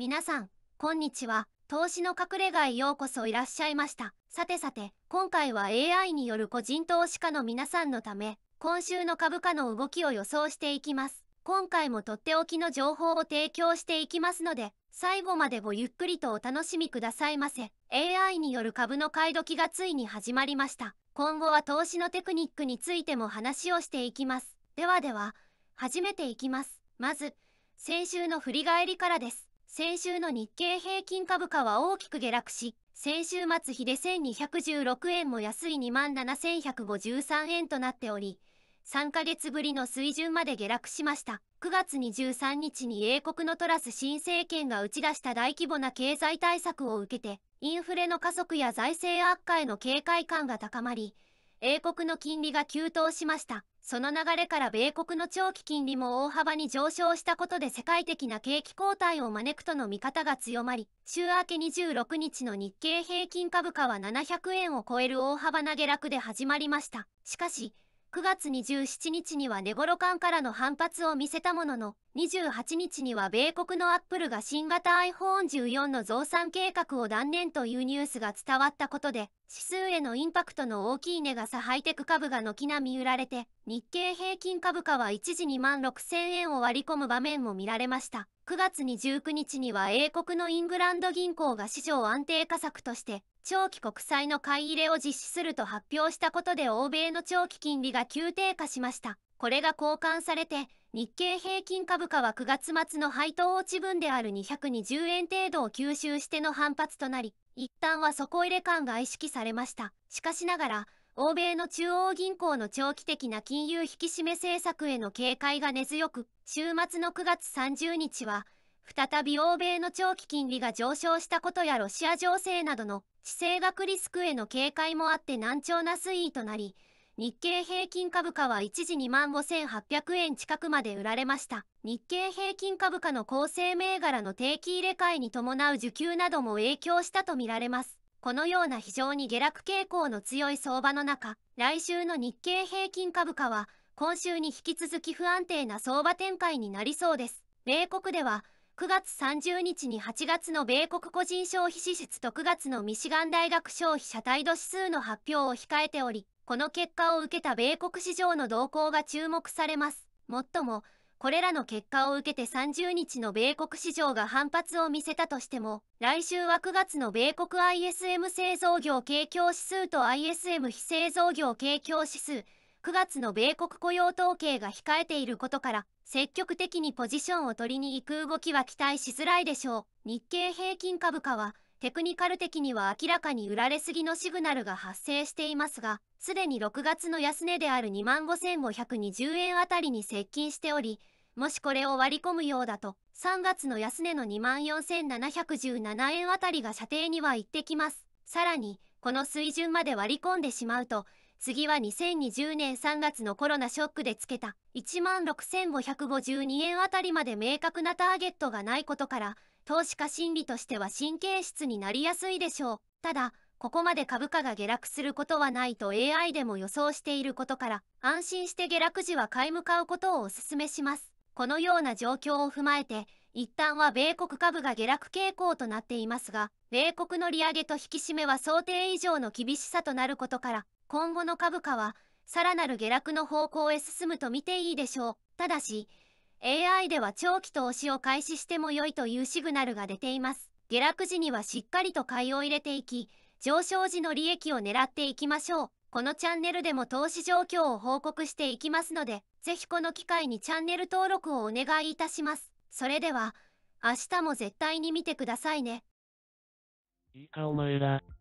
皆さん、こんにちは。投資の隠れ家へようこそいらっしゃいました。さてさて、今回は AI による個人投資家の皆さんのため、今週の株価の動きを予想していきます。今回もとっておきの情報を提供していきますので、最後までごゆっくりとお楽しみくださいませ。AI による株の買い時がついに始まりました。今後は投資のテクニックについても話をしていきます。ではでは、始めていきます。まず、先週の振り返りからです。先週の日経平均株価は大きく下落し、先週末比で1216円も安い27,153円となっており、3ヶ月ぶりの水準まで下落しました。9月23日に英国のトラス新政権が打ち出した大規模な経済対策を受けて、インフレの加速や財政悪化への警戒感が高まり、英国の金利が急騰しました。その流れから米国の長期金利も大幅に上昇したことで世界的な景気後退を招くとの見方が強まり、週明け26日の日経平均株価は700円を超える大幅な下落で始まりました。しかし、9月27日にはネゴロ間からの反発を見せたものの、28日には米国のアップルが新型 iPhone14 の増産計画を断念というニュースが伝わったことで、指数へのインパクトの大きい値がさハイテク株が軒並み売られて、日経平均株価は一時2万6000円を割り込む場面も見られました。9月29日には英国のイングランド銀行が市場安定化策として長期国債の買い入れを実施すると発表したことで欧米の長期金利が急低下しました。これが交換されて、日経平均株価は9月末の配当落ち分である220円程度を吸収しての反発となり、一旦は底入れ感が意識されました。しかしながら、欧米の中央銀行の長期的な金融引き締め政策への警戒が根強く、週末の9月30日は、再び欧米の長期金利が上昇したことやロシア情勢などの地政学リスクへの警戒もあって難聴な推移となり、日経平均株価は一時2万5800円近くまで売られました。日経平均株価の構成銘柄の定期入れ替えに伴う受給なども影響したとみられます。このような非常に下落傾向の強い相場の中、来週の日経平均株価は今週に引き続き不安定な相場展開になりそうです。米国では9月30日に8月の米国個人消費支出と9月のミシガン大学消費者態度指数の発表を控えており、この結果を受けた米国市場の動向が注目されます。もっとも、これらの結果を受けて30日の米国市場が反発を見せたとしても、来週は9月の米国 ISM 製造業景況指数と ISM 非製造業景況指数、9月の米国雇用統計が控えていることから、積極的にポジションを取りに行く動きは期待しづらいでしょう日経平均株価はテクニカル的には明らかに売られすぎのシグナルが発生していますがすでに6月の安値である2万5520円あたりに接近しておりもしこれを割り込むようだと3月の安値の2万4717円あたりが射程には行ってきますさらにこの水準まで割り込んでしまうと次は2020年3月のコロナショックでつけた16,552円あたりまで明確なターゲットがないことから投資家心理としては神経質になりやすいでしょう。ただ、ここまで株価が下落することはないと AI でも予想していることから、安心して下落時は買い向かうことをお勧めします。このような状況を踏まえて、一旦は米国株が下落傾向となっていますが、米国の利上げと引き締めは想定以上の厳しさとなることから、今後の株価はさらなる下落の方向へ進むと見ていいでしょう。ただし、AI では長期投資を開始しても良いというシグナルが出ています。下落時にはしっかりと買いを入れていき、上昇時の利益を狙っていきましょう。このチャンネルでも投資状況を報告していきますので、是非この機会にチャンネル登録をお願いいたします。それでは、明日も絶対に見てくださいね。いいお前ら。